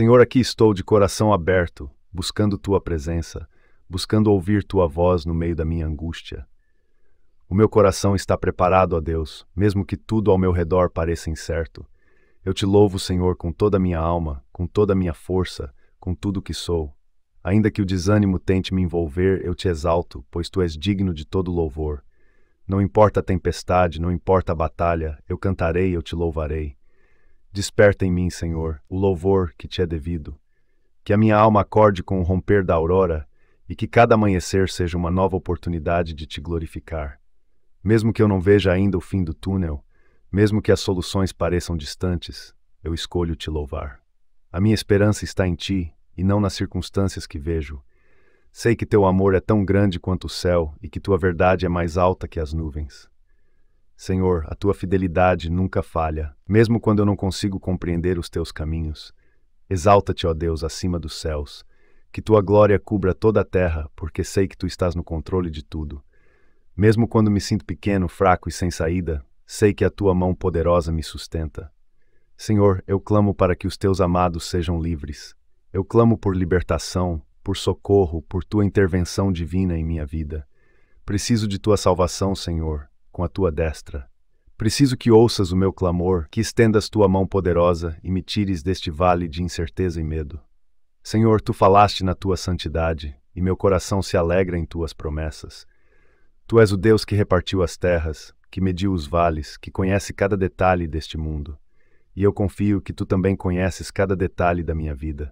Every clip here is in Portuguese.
Senhor, aqui estou de coração aberto, buscando tua presença, buscando ouvir tua voz no meio da minha angústia. O meu coração está preparado a Deus, mesmo que tudo ao meu redor pareça incerto. Eu te louvo, Senhor, com toda a minha alma, com toda a minha força, com tudo que sou. Ainda que o desânimo tente me envolver, eu te exalto, pois tu és digno de todo louvor. Não importa a tempestade, não importa a batalha, eu cantarei eu te louvarei. Desperta em mim, Senhor, o louvor que te é devido. Que a minha alma acorde com o romper da aurora e que cada amanhecer seja uma nova oportunidade de te glorificar. Mesmo que eu não veja ainda o fim do túnel, mesmo que as soluções pareçam distantes, eu escolho te louvar. A minha esperança está em ti e não nas circunstâncias que vejo. Sei que teu amor é tão grande quanto o céu e que tua verdade é mais alta que as nuvens. Senhor, a tua fidelidade nunca falha, mesmo quando eu não consigo compreender os teus caminhos. Exalta-te, ó Deus, acima dos céus. Que tua glória cubra toda a terra, porque sei que tu estás no controle de tudo. Mesmo quando me sinto pequeno, fraco e sem saída, sei que a tua mão poderosa me sustenta. Senhor, eu clamo para que os teus amados sejam livres. Eu clamo por libertação, por socorro, por tua intervenção divina em minha vida. Preciso de tua salvação, Senhor com a tua destra. Preciso que ouças o meu clamor, que estendas tua mão poderosa e me tires deste vale de incerteza e medo. Senhor, tu falaste na tua santidade, e meu coração se alegra em tuas promessas. Tu és o Deus que repartiu as terras, que mediu os vales, que conhece cada detalhe deste mundo. E eu confio que tu também conheces cada detalhe da minha vida.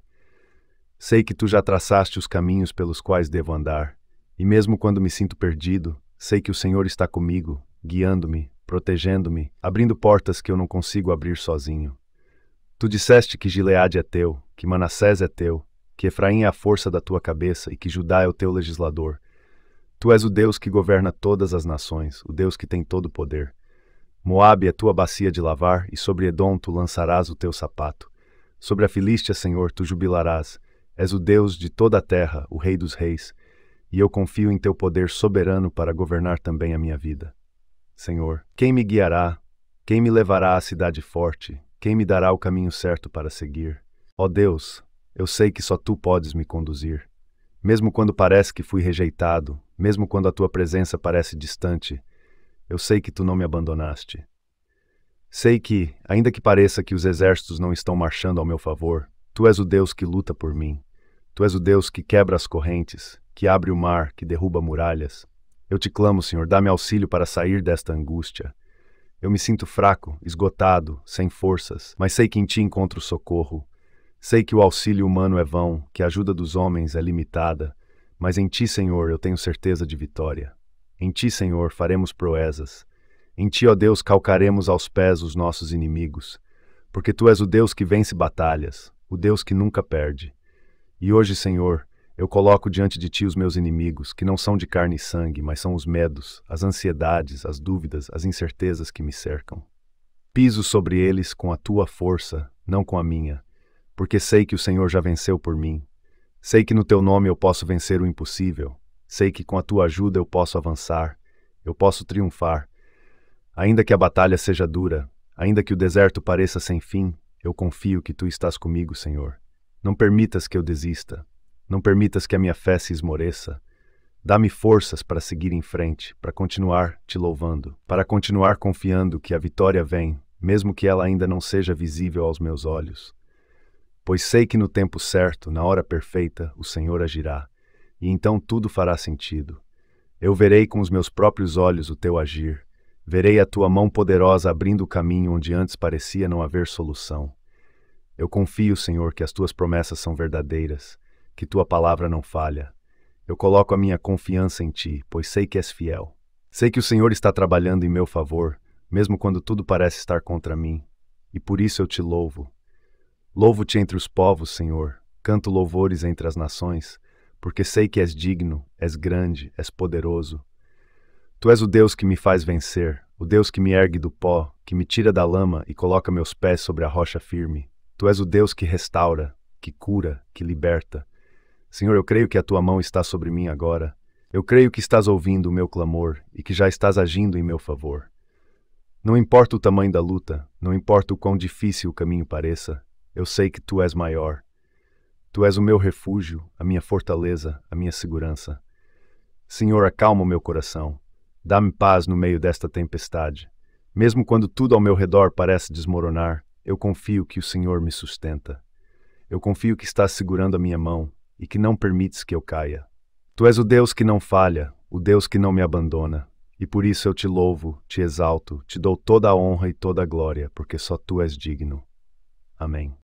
Sei que tu já traçaste os caminhos pelos quais devo andar, e mesmo quando me sinto perdido, sei que o Senhor está comigo guiando-me, protegendo-me, abrindo portas que eu não consigo abrir sozinho. Tu disseste que Gileade é teu, que Manassés é teu, que Efraim é a força da tua cabeça e que Judá é o teu legislador. Tu és o Deus que governa todas as nações, o Deus que tem todo o poder. Moabe é tua bacia de lavar, e sobre Edom tu lançarás o teu sapato. Sobre a Filístia, Senhor, tu jubilarás. És o Deus de toda a terra, o Rei dos Reis, e eu confio em teu poder soberano para governar também a minha vida. Senhor. Quem me guiará? Quem me levará à cidade forte? Quem me dará o caminho certo para seguir? Ó oh Deus, eu sei que só tu podes me conduzir. Mesmo quando parece que fui rejeitado, mesmo quando a tua presença parece distante, eu sei que tu não me abandonaste. Sei que, ainda que pareça que os exércitos não estão marchando ao meu favor, tu és o Deus que luta por mim. Tu és o Deus que quebra as correntes, que abre o mar, que derruba muralhas. Eu te clamo, Senhor, dá-me auxílio para sair desta angústia. Eu me sinto fraco, esgotado, sem forças, mas sei que em ti encontro socorro. Sei que o auxílio humano é vão, que a ajuda dos homens é limitada, mas em ti, Senhor, eu tenho certeza de vitória. Em ti, Senhor, faremos proezas. Em ti, ó Deus, calcaremos aos pés os nossos inimigos, porque tu és o Deus que vence batalhas, o Deus que nunca perde. E hoje, Senhor, eu coloco diante de ti os meus inimigos, que não são de carne e sangue, mas são os medos, as ansiedades, as dúvidas, as incertezas que me cercam. Piso sobre eles com a tua força, não com a minha, porque sei que o Senhor já venceu por mim. Sei que no teu nome eu posso vencer o impossível. Sei que com a tua ajuda eu posso avançar, eu posso triunfar. Ainda que a batalha seja dura, ainda que o deserto pareça sem fim, eu confio que tu estás comigo, Senhor. Não permitas que eu desista, não permitas que a minha fé se esmoreça. Dá-me forças para seguir em frente, para continuar te louvando, para continuar confiando que a vitória vem, mesmo que ela ainda não seja visível aos meus olhos. Pois sei que no tempo certo, na hora perfeita, o Senhor agirá, e então tudo fará sentido. Eu verei com os meus próprios olhos o teu agir, verei a tua mão poderosa abrindo o caminho onde antes parecia não haver solução. Eu confio, Senhor, que as tuas promessas são verdadeiras que tua palavra não falha. Eu coloco a minha confiança em ti, pois sei que és fiel. Sei que o Senhor está trabalhando em meu favor, mesmo quando tudo parece estar contra mim, e por isso eu te louvo. Louvo-te entre os povos, Senhor, canto louvores entre as nações, porque sei que és digno, és grande, és poderoso. Tu és o Deus que me faz vencer, o Deus que me ergue do pó, que me tira da lama e coloca meus pés sobre a rocha firme. Tu és o Deus que restaura, que cura, que liberta. Senhor, eu creio que a tua mão está sobre mim agora. Eu creio que estás ouvindo o meu clamor e que já estás agindo em meu favor. Não importa o tamanho da luta, não importa o quão difícil o caminho pareça, eu sei que tu és maior. Tu és o meu refúgio, a minha fortaleza, a minha segurança. Senhor, acalma o meu coração. Dá-me paz no meio desta tempestade. Mesmo quando tudo ao meu redor parece desmoronar, eu confio que o Senhor me sustenta. Eu confio que estás segurando a minha mão e que não permites que eu caia. Tu és o Deus que não falha, o Deus que não me abandona. E por isso eu te louvo, te exalto, te dou toda a honra e toda a glória, porque só tu és digno. Amém.